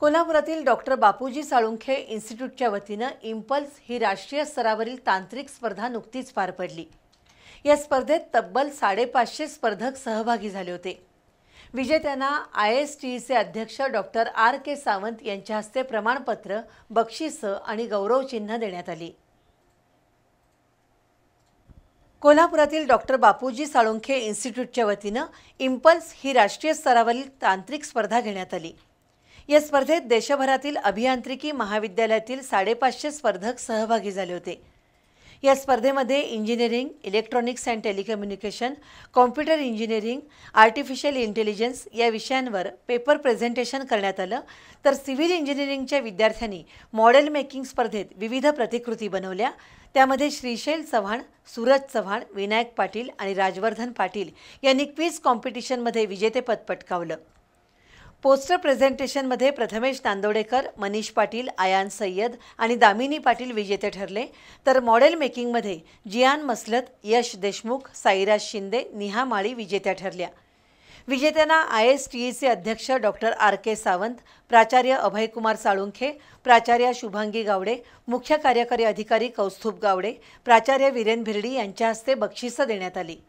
कोल्हापुरातील डॉक्टर बापूजी साळुंखे इन्स्टिट्यूटच्या वतीनं इम्पल्स ही राष्ट्रीय स्तरावरील तांत्रिक स्पर्धा नुकतीच पार पडली या स्पर्धेत तब्बल साडेपाचशे स्पर्धक सहभागी झाले होते विजेत्यांना आय एस टी ईचे अध्यक्ष डॉक्टर आर के सावंत यांच्या हस्ते प्रमाणपत्र बक्षिसं आणि गौरवचिन्ह देण्यात आली कोल्हापुरातील डॉक्टर बापूजी साळुंखे इन्स्टिट्यूटच्या वतीनं इम्पल्स ही राष्ट्रीय स्तरावरील तांत्रिक स्पर्धा घेण्यात आली या स्पर्धेत देशभरातील अभियांत्रिकी महाविद्यालयातील साडेपाचशे स्पर्धक सहभागी झाले होते या स्पर्धेमध्ये engineering electronics and telecommunication computer engineering artificial intelligence या विषयांवर पेपर प्रेझेंटेशन करण्यात आलं तर सिव्हिल इंजिनिअरिंगच्या विद्यार्थ्यांनी मॉडेल मेकिंग स्पर्धेत विविध प्रतिकृती बनवल्या त्यामध्ये श्रीशैल चव्हाण सूरज चव्हाण विनायक पाटील आणि राजवर्धन पाटील यांनी क्वीज कॉम्पिटिशनमध्ये विजेतेपद पटकावलं पोस्टर प्रेझेंटेशनमध्ये प्रथमेश नांदोडेकर मनीष पाटील आयान सय्यद आणि दामिनी पाटील विजेते ठरले तर मॉडेल मेकिंगमध्ये जियान मसलत यश देशमुख साईराज शिंदे निहा माळी विजेत्या ठरल्या विजेत्यांना आय एस टी ईचे अध्यक्ष डॉक्टर आर के सावंत प्राचार्य अभयकुमार साळुंखे प्राचार्य शुभांगी गावडे मुख्य कार्यकारी अधिकारी कौस्तुभ गावडे प्राचार्य विरेन भिरडी यांच्या हस्ते बक्षिसं देण्यात आली